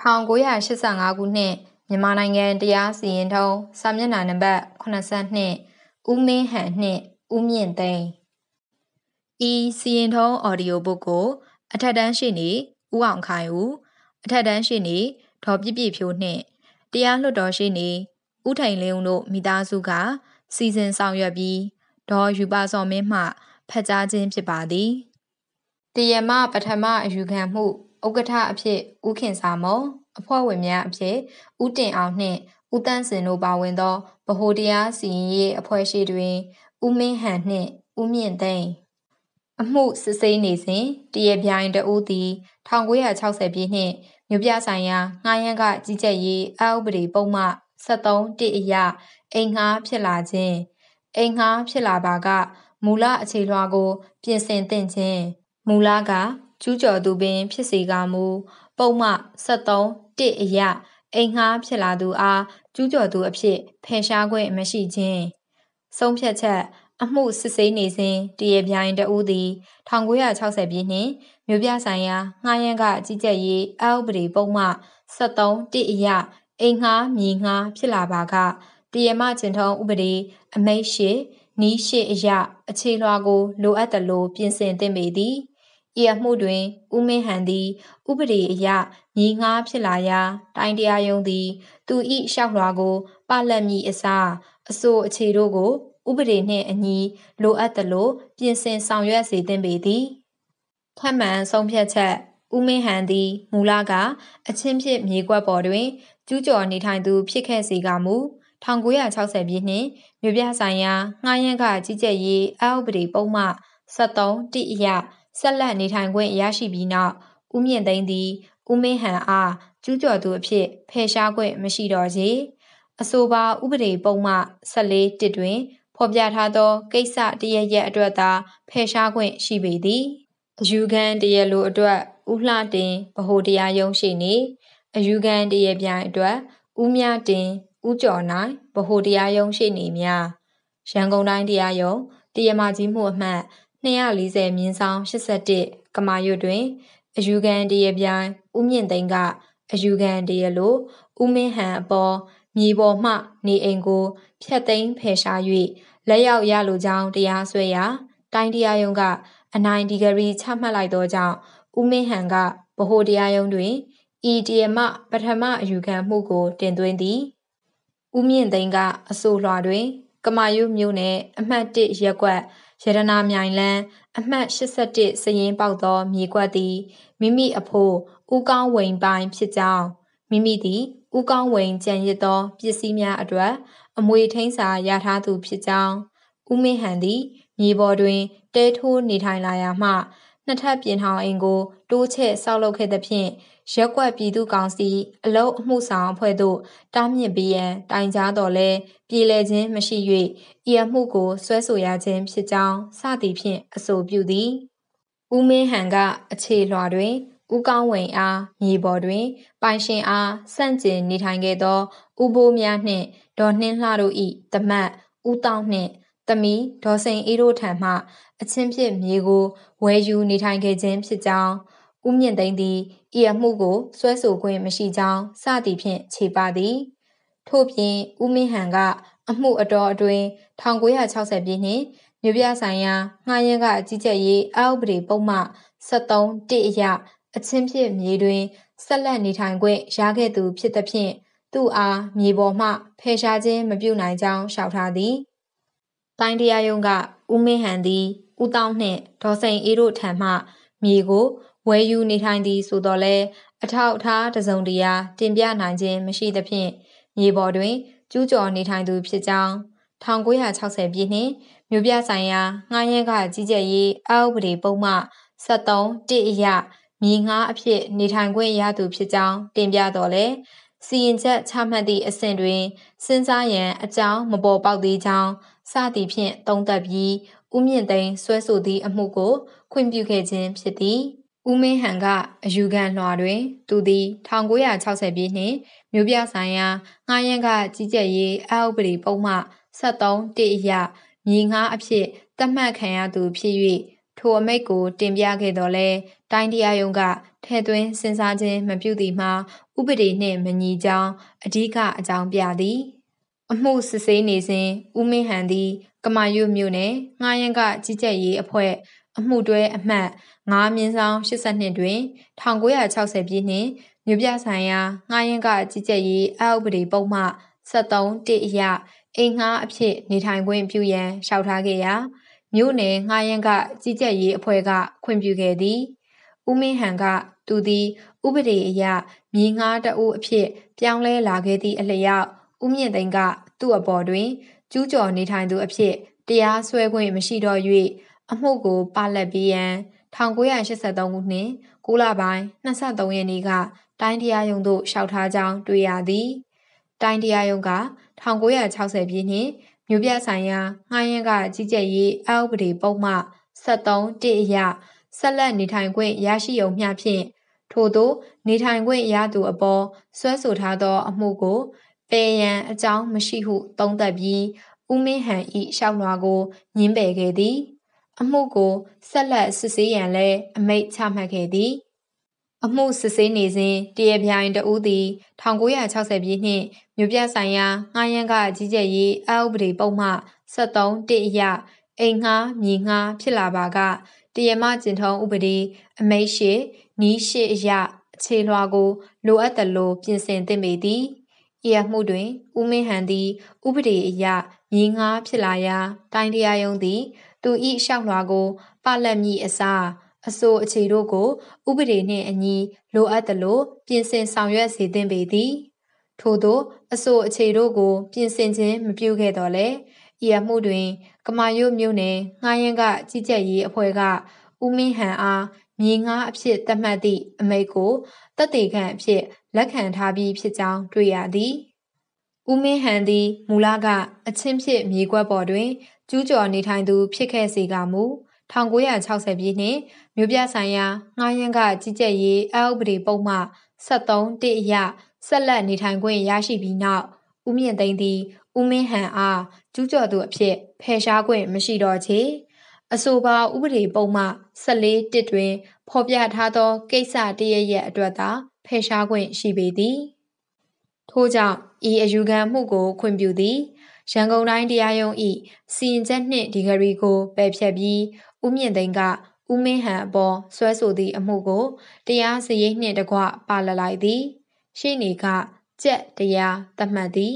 1985ခုနှစ်မြန်မာနိုင်ငံ တရားစီရင်ထုံးစာမျက်နှာနံပါတ်82ဦးမင်းဟန်နှင့်ဦးမြင့်သိန်းဤစီရင်ထုံးအော်ဒီယိုဘုတ်ကို အထက်တန်းရှိနေဦးအောင်ခိုင်ဦးအထက်တန်းရှိနေဒေါ်ပြပြဖြိုးနှင့်တရားလွှတ်တော်ရှိနေဦးထိုင်လင်းဦးတို့မိသားစုက စီစဉ်ဆောင်ရွက်ပြီးဒေါ်ယူပါစော်မင်းမှဖက်ကြားခြင်းဖြစ်ပါသည်တရမပထမအယူခံမှုဥက္ကဋ္ဌအဖြစ်ဦးခင်စာမုံအဖွဲ့ဝင်များအဖြစ်ဦးတင်အောင်နှင့်ဦးတန်းစင်တို့ပါဝင်သောဗဟိုတရားစီရင်ရေးအဖွဲ့ရှိတွင်ဦးမင်းဟန်နှင့်ဦးမြင့်သိန်းအမှုစစ်ဆေးနေစဉ်တရပြိုင်တဦးသည်1960ပြည့်နှစ်မြို့ပြဆိုင်ရာငှားရမ်းကကြီးကြပ်ရေးအဥပဒေပုံမှ73တိအရအိမ်ငှားဖြစ်လာခြင်းအိမ်ငှားဖြစ်လာပါကမူလအခြေလွှာကိုပြင်ဆင်သင့်ခြင်းမူလကကျူးကျော်သူပင်ဖြစ်စေကမူပုံမှ73တစ်အရအိမ်ငှားဖြစ်လာသူအားကျူးကျော်သူအဖြစ်ဖယ်ရှားခွင့်မရှိခြင်းဆုံးဖြတ်ချက် အမှုစစ်ဆေးနေစဉ်တရေပြိုင်တဦးသည်1960ပြည့်နှင့်မြို့ပြဆိုင်ရာငှားရမ်းကအကြီးကျယ်ရေးအဥပဒေပုံမှ73တစ်အရအိမ်ငှားမြေငှားဖြစ်လာပါကတရေမကျင်ထုံးဥပဒေအမိတ်ရှိနီးရှိအရအခြေလွှာကိုလိုအပ်သလိုပြင်ဆင်သင့်ပေသည်ဤအမှုတွင်ဦးမင်းဟန်သည် ဥပဒေအရမြည်ငှားဖြစ်လာရာတိုင်းတရားရုံးသည်သူဤလျှောက်လွှာကိုပလက်မည်အစားအဆိုအခြေတို့ကို ဥပဒေနှင့်အညီလိုအပ်သလိုပြင်ဆင်ဆောင်ရွက်စေသင့်ပေသည်ထပ်မံဆုံးဖြတ်ချက်ဦးမင်းဟန်သည်မူလကအချင်းဖြစ်မြေကွက်ပေါ်တွင်ကျူးကျော်နေထိုင်သူဖြစ်ခဲ့စေကမူ1960ပြည့်နှင့်မြို့ပြဆိုင်ရာငှားရမ်းခကြီးကြပ်ရေးအောက်ပဒေပုံမှ73တိအရဆက်လက်နေထိုင်ခွင့်ရရှိပြီးနောက်ဦးမြင့်သိန်းသည်ဦးမင်းဟန်အားကျူးကျော်သူအဖြစ်ဖယ်ရှားခွင့်မရှိတော့စေအဆိုပါဥပဒေပုံမှ14တစ်တွင် ဖော်ပြထားသောကိစ္စတရရက်အတွက်သာဖယ်ရှားခွင့်ရှိပေသည်အယူခံတရလိုအတွက်ဥလှတင်ဗဟိုတရားရုံးရှိနေအယူခံတရပြိုင်အတွက်ဥမြတင်ဥကျော်နိုင်ဗဟိုတရားရုံးရှိနေများရန်ကုန်တိုင်းတရားရုံးတရားမကြီးမှုအမှတ်240မြင်းဆောင်81ကမာရွတ်တွင်အယူခံတရပြိုင်ဦးမြင့်သိန်းကအယူခံတရလိုဦးမင်းဟန်အပေါ်မြေပေါ်မှ နေအိမ်ကိုဖျက်သိမ်းဖယ်ရှား၍လက်ရောက်ရလိုကြောင်းတရားစွဲရာတိုင်းတရားရုံးကအနိုင်ဒီဂရီချမှတ်လိုက်သောကြောင့်ဦးမင်းဟန်ကဗဟိုတရားရုံးတွင်ဤတရားမပထမအယူခံမှုကို တင်သွင်းသည်ဦးမြင့်သိန်းကအဆိုလွှာတွင် ကမာယုမြို့နယ်အမှတ်၁ရပ်ကွက်ရတနာမြိုင်လန်းအမှတ်81စရင်ပေါက်သောမြေကွက်သည်မိမိအဖို့ဥကောင်းဝိန်ပိုင်းဖြစ်ကြောင်းမိမိသည်ဥကောင်းဝိန်ကြံရစ်သောပစ္စည်းများအတွက်အမွေထိန်စာရထားသူဖြစ်ကြောင်းဥမင်းဟန်သည်မြေပေါ်တွင်တဲထိုးနေထိုင်လာရာမှနှစ်ထပ်ပြင်ထောင်အိမ်ကိုတိုးချဲ့ဆောက်လုပ်ခဲ့သဖြင့်ရက်ကွက်ပြည်သူကောင်စီအလုံးအမှုဆောင်အဖွဲ့သို့တားမြစ်ပြီးရန် တိုင်ကြားတော်လဲပြည်လဲခြင်းမရှိ၍ဤအမှုကိုဆွဲဆိုရခြင်းဖြစ်ကြောင်းစသည်ဖြင့်အဆိုပြုသည်ဦးမင်းဟန်ကအခြေလွှာတွင်ဦးကောင်းဝိန်အားမြေပေါ်တွင် ပိုင်ရှင်အားစန့်ကျင်နေထိုင်ခဲ့သော ဥပိုးများနှင့်ဒေါ်နှင်းလှတို့၏တမတ်ဦးတောင်းနှင့်သမီးဒေါ်စိန်အေးတို့ထံမှအချင်းဖြစ်မြေကိုဝယ်ယူနေထိုင်ခဲ့ခြင်းဖြစ်ကြောင်းဥမြင့်သိန်းသည်ဤအမှုကိုဆွဲဆိုခွင့်မရှိကြောင်းစသည်ဖြင့်ခြေပါသည်ထို့ပြင်ဥမင်းဟန်ကအမှုအတော်အတွင်း1960ပြည့်နှင့်မြို့ပြဆိုင်ရာငှားရမ်းကအကြီးကျယ်ရေးအောက်ပဒေပုံမှ73တအရအချင်းဖြစ်မြေတွင်ဆက်လက်နေထိုင်ခွင့်ရခဲ့သူဖြစ်သဖြင့်သူအားမြေပေါ်မှဖယ်ရှားခြင်းမပြုနိုင်ကြောင်းရှောက်ထားသည်တိုင်းတရားရုံးကဦးမင်းဟန်သည်ဦးတောင်းနှင့်ဒေါ်စိန်အေးတို့ထံမှမြေကိုဝယ်ယူနေထိုင်သည်ဆိုတော့လဲအထောက်အထားတစုံတရာ တင်ပြနိုင်ခြင်းမရှိသဖြင့်မြေပေါ်တွင်ကျူးကျော်နေထိုင်သူဖြစ်ကြောင်း1960ပြည့်နှင့်မြို့ပြဆိုင်ရာငှားရမ်းကကြီးကြပ်ရေးအဥပဒေပုံမှ73တအရမြေငှားအဖြစ်နေထိုင်ခွင့်ရသူဖြစ်ကြောင်းတင်ပြတော်လဲစီရင်ချက်ချမှတ်သည့်အဆင့်တွင်စဉ်းစားရန်အကြောင်းမပေါ်ပေါက်သေးကြောင်းစသည်ဖြင့်တုံးသက်ပြီးဦးမြင့်သိန်းဆွဲဆိုသည့်အမှုကို ခွင့်ပြုခဲ့ခြင်းဖြစ်သည်ဦးမင်းဟန်ကအယူခံလွှာတွင် သူသည်1960ပြည့်နှင့်မြို့ပြဆိုင်ရာငှားရမ်းကကြီးကြပ်ရေးအဥပဒေပုံမှ73တိအရမြေငှားအဖြစ်သတ်မှတ်ခံရသူဖြစ်၍ထိုအမိန့်ကိုတင်ပြခဲ့တော်လဲတိုင်းတရားရုံးကထဲသွင်းစဉ်းစားခြင်းမပြုသည့်မှာဥပဒေနှင့်မညီကြောင်းအဓိကအကြောင်းပြသည်အမှုစစ်ဆေးနေစဉ်ဦးမင်းဟန်သည် ကမာရွတ်မြို့နယ်ငှားရန်ကကြီးကြပ်ရေးအဖွဲ့အမှုတွဲအမှတ်9မြင်းဆောင်82တွင်1960ပြည့်နှင့်မြို့ပြဆိုင်ရာငှားရန်ကကြီးကြပ်ရေးအဥပဒေပုံမှ73တအရအိမ်ငှားအဖြစ်နေထိုင်ခွင့်ပြုရန်လျှောက်ထားခဲ့ရာမြို့နယ်ငှားရန်ကကြီးကြပ်ရေးအဖွဲ့ကခွင့်ပြုခဲ့သည်ဦးမင်းဟန်ကသူသည် ဥပဒေအရမြေငှားတအုပ်အဖြစ်ပြောင်းလဲလာခဲ့သည့်အလျောက်ဦးမြင့်သိန်းကသူ့အပေါ်တွင်ကျူးကျော်နေထိုင်သူအဖြစ်တရားစွဲခွင့်မရှိတော့၍အမှုကိုပါလက်ပြီးရန်1983ခုနှစ်9လပိုင်း23ရက်နေ့ကတိုင်းတရားရုံးသို့လျှောက်ထားကြောင်းတွေ့ရသည်။တိုင်းတရားရုံးက1960ပြည့်နှစ်မြို့ပြဆိုင်ရာငှားရမ်းကကြီးကြပ်ရေးအဥပဒေပုံမှ73တအရဆက်လက်နေထိုင်ခွင့်ရရှိုံမျှဖြင့် ထို့သောနေထိုင်ခွင့်ရသူအပေါ်ဆွဲဆိုထားသော အမှုကိုပယ်ရန်အကြောင်းမရှိဟု သုံးသပ်ပြီးဦးမင်းဟန်ဤရှောက်လွှာကိုညင်းပယ်ခဲ့သည် အမှုကိုဆက်လက်စစ်ဆေးရန်လည်းအမိန့်ချမှတ်ခဲ့သည်အမှုစစ်ဆေးနေစဉ်တရပြိုင်တဦးသည်1960ပြည့်နှစ်မြို့ပြဆိုင်ရာငှားရန်ကအကြီးကျယ်ရေးအဥပဒေပုံမှ73တအရအိမ်ငှားမြေငှားဖြစ်လာပါကတရမကျင်ထုံးဥပဒေအမိတ်ရှိနီးရှိအရအခြေလွှာကို လိုအပ်သလိုပြင်ဆင်သင့်ပေသည်။။ဤအမှုတွင်ဦးမင်းဟန်သည် ဥပဒေအရညီငါဖြစ်လာရာတိုင်းတရားယုံသည်သူဤလျှောက်လွှာကိုပလက်မြည်အစားအဆိုအခြေတို့ကို ဥပဒေနှင့်အညီ လိုအပ်သလိုပြင်ဆင်ဆောင်ရွက်စေသင့်ပေသည်။ထို့သောအဆိုအခြေတို့ကို ပြင်ဆင်ခြင်းမပြုခဲ့တော့လေ။ဤအမှုတွင်ကမာရုတ်မြို့နယ်ငှားရန်ကကြီးကြပ်ရေးအဖွဲ့ကဦးမင်းဟန်အားမြေငါးအဖြစ်သတ်မှတ်သည့်အမိန့်ကိုတပ်တေခံအဖြစ်လက်ခံထားပြီးဖြစ်ကြောင်းတွေ့ရသည်။ဦးမင်းဟန်သည်မူလကအချင်းဖြစ်မြေကွက်ပေါ်တွင်ကျူးကျော်နေထိုင်သူဖြစ်ခဲ့စေကမူ1960ပြည့်နှင့်မြို့ပြဆိုင်ရာငှားရန်ကကြီးကြပ်ရေးအဥပဒေပုံမှ73တအရဆက်လက်နေထိုင်ခွင့်ရရှိပြီးနောက်ဦးမြင့်သိန်းသည်ဦးမင်းဟန်အားကျူးကျော်သူအဖြစ်ဖယ်ရှားခွင့်မရှိတော့ချေ။အဆိုပါဥပဒေပုံမှ14တစ်တွင် ဖော်ပြထားသော ကိစ္စတရရက်အတွက်သာဖယ်ရှားခွင့်ရှိပေသည်ထို့ကြောင့်ဤအယူခံမှုကိုခွင့်ပြုသည်ရန်ကုန်တိုင်းတရားရုံး၏စီရင်ချက်နှင့်ဒီဂရီကိုပယ်ဖြတ်ပြီးဥမြင့်သိန်းကဥမင်းဟန်အပေါ်ဆွဲဆိုသည့်အမှုကိုတရားစရိတ်နှင့်တကွပါလလိုက်သည် ရှေ့နေကကြက်တရားသတ်မှတ်သည်